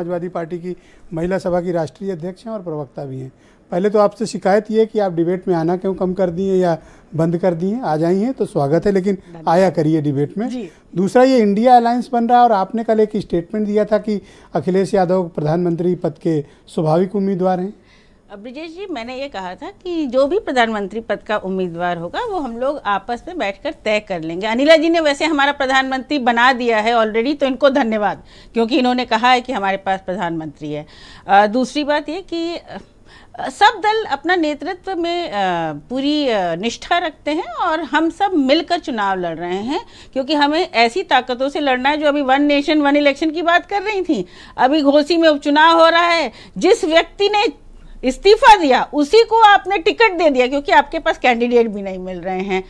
Samajwadi party की महिला सभा की राष्ट्रीय अध्यक्ष हैं और प्रवक्ता भी हैं पहले तो आपसे शिकायत ये है कि आप डिबेट में आना क्यों कम कर दिए या बंद कर दिए आ जाई हैं तो स्वागत है लेकिन आया करिए डिबेट में दूसरा ये इंडिया अलायंस बन रहा है और आपने कल एक स्टेटमेंट दिया था कि अखिलेश यादव प्रधानमंत्री पद के स्वाभाविक उम्मीदवार हैं ब्रिजेश जी मैंने ये कहा था कि जो भी प्रधानमंत्री पद का उम्मीदवार होगा वो हम लोग आपस में बैठकर तय कर लेंगे अनिला जी ने वैसे हमारा प्रधानमंत्री बना दिया है ऑलरेडी तो इनको धन्यवाद क्योंकि इन्होंने कहा है कि हमारे पास प्रधानमंत्री है आ, दूसरी बात ये कि सब दल अपना नेतृत्व में पूरी निष्ठा रखते हैं और हम सब मिलकर चुनाव लड़ रहे हैं क्योंकि हमें ऐसी ताकतों से लड़ना है जो अभी वन नेशन वन इलेक्शन की बात कर रही थी अभी घोसी में उपचुनाव हो रहा है जिस व्यक्ति ने इस्तीफा दिया उसी को आपने टिकट दे दिया क्योंकि आपके पास कैंडिडेट भी नहीं मिल रहे हैं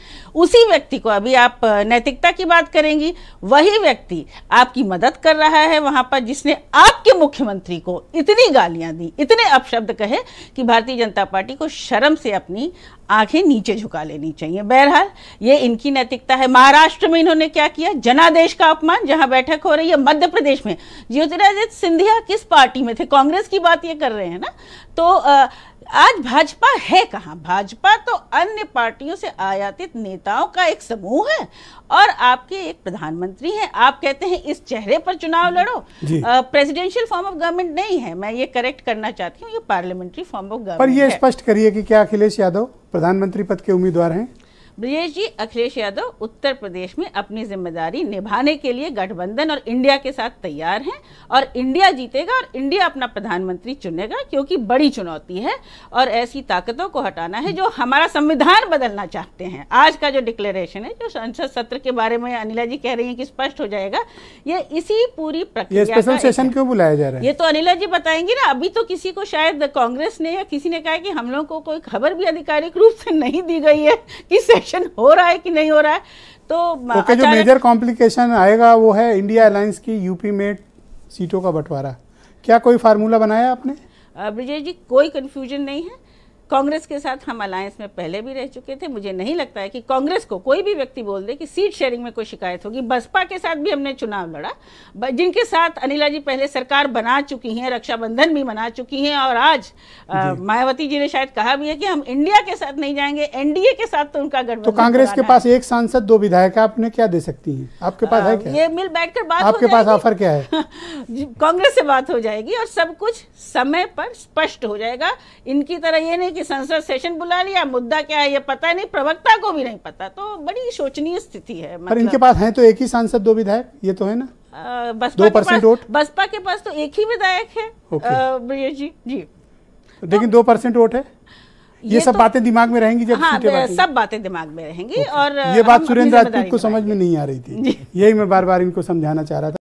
उसी व्यक्ति को अभी आप नैतिकता की बात करेंगी वही व्यक्ति आपकी मदद कर रहा है वहां पर जिसने आपके मुख्यमंत्री को इतनी गालियां दी इतने अपशब्द कहे कि भारतीय जनता पार्टी को शर्म से अपनी आंखें नीचे झुका लेनी चाहिए बहरहाल ये इनकी नैतिकता है महाराष्ट्र में इन्होंने क्या किया जनादेश का अपमान जहां बैठक हो रही है मध्य प्रदेश में ज्योतिरादित्य सिंधिया किस पार्टी में थे कांग्रेस की बात ये कर रहे हैं ना तो आज भाजपा है कहाँ भाजपा तो अन्य पार्टियों से आयातित नेताओं का एक समूह है और आपके एक प्रधानमंत्री हैं आप कहते हैं इस चेहरे पर चुनाव लड़ो प्रेसिडेंशियल फॉर्म ऑफ गवर्नमेंट नहीं है मैं ये करेक्ट करना चाहती हूँ ये पार्लियामेंट्री फॉर्म ऑफ गवर्नमेंट पर ये स्पष्ट करिए कि क्या अखिलेश यादव प्रधानमंत्री पद के उम्मीदवार हैं ब्रजेश जी अखिलेश यादव उत्तर प्रदेश में अपनी जिम्मेदारी निभाने के लिए गठबंधन और इंडिया के साथ तैयार हैं और इंडिया जीतेगा और इंडिया अपना प्रधानमंत्री चुनेगा क्योंकि बड़ी चुनौती है और ऐसी ताकतों को हटाना है जो हमारा संविधान बदलना चाहते हैं आज का जो डिक्लेरेशन है जो संसद सत्र के बारे में अनिला जी कह रही है कि स्पष्ट हो जाएगा ये इसी पूरी प्रक्रिया सेशन क्यों बुलाया जा रहा है ये तो अनिला जी बताएंगी ना अभी तो किसी को शायद कांग्रेस ने या किसी ने कहा कि हम लोगों को कोई खबर भी आधिकारिक रूप से नहीं दी गई है कि एक्शन हो रहा है कि नहीं हो रहा है तो okay, जो मेजर कॉम्प्लिकेशन आएगा वो है इंडिया अलायंस की यूपी में सीटों का बंटवारा क्या कोई फार्मूला बनाया आपने ब्रिजेश जी कोई कन्फ्यूजन नहीं है कांग्रेस के साथ हम अलायंस में पहले भी रह चुके थे मुझे नहीं लगता है कि कांग्रेस को कोई भी व्यक्ति बोल दे कि सीट शेयरिंग में कोई शिकायत होगी बसपा के साथ भी हमने चुनाव लड़ा जिनके साथ अनिला जी पहले सरकार बना चुकी हैं रक्षाबंधन भी मना चुकी हैं और आज मायावती जी ने शायद कहा भी है कि हम इंडिया के साथ नहीं जाएंगे एनडीए के साथ तो उनका गठबंधन तो कांग्रेस के पास एक सांसद दो विधायक आपने क्या दे सकती है आपके पास है क्या ये मिल बैठ बात आपके पास ऑफर क्या है कांग्रेस से बात हो जाएगी और सब कुछ समय पर स्पष्ट हो जाएगा इनकी तरह ये नहीं कि संसद सेशन बुला लिया मुद्दा क्या है ये पता नहीं प्रवक्ता को भी नहीं पता तो बड़ी शोचनीय स्थिति है मतलब, पर इनके पास है तो एक ही सांसद दो विधायक ये तो है ना बसपा के पास बसपा के पास तो एक ही विधायक है आ, जी जी लेकिन दो परसेंट वोट है ये, ये सब तो, बातें दिमाग में रहेंगी जब हाँ, सब बातें दिमाग में रहेंगी और ये बात सुरेंद्र राजपूत को समझ में नहीं आ रही थी यही मैं बार बार इनको समझाना चाह रहा था